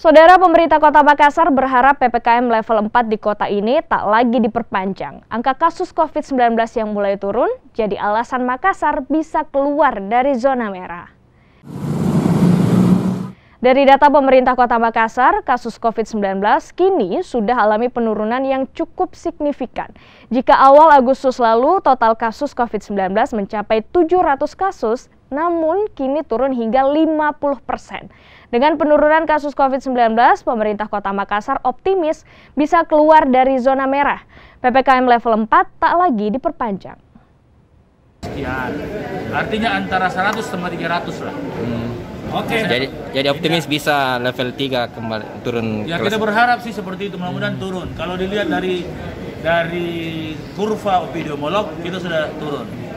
Saudara pemerintah kota Makassar berharap PPKM level 4 di kota ini tak lagi diperpanjang. Angka kasus COVID-19 yang mulai turun jadi alasan Makassar bisa keluar dari zona merah. Dari data pemerintah kota Makassar, kasus COVID-19 kini sudah alami penurunan yang cukup signifikan. Jika awal Agustus lalu total kasus COVID-19 mencapai 700 kasus, namun kini turun hingga 50 persen. Dengan penurunan kasus COVID-19, pemerintah kota Makassar optimis bisa keluar dari zona merah. PPKM level 4 tak lagi diperpanjang. Sekian, artinya antara 100 sama 300 lah. Hmm Okay. Jadi jadi optimis bisa level 3 kembali turun. Ya kelas. kita berharap sih seperti itu mudah-mudahan hmm. turun. Kalau dilihat dari dari kurva epidemiolog kita sudah turun.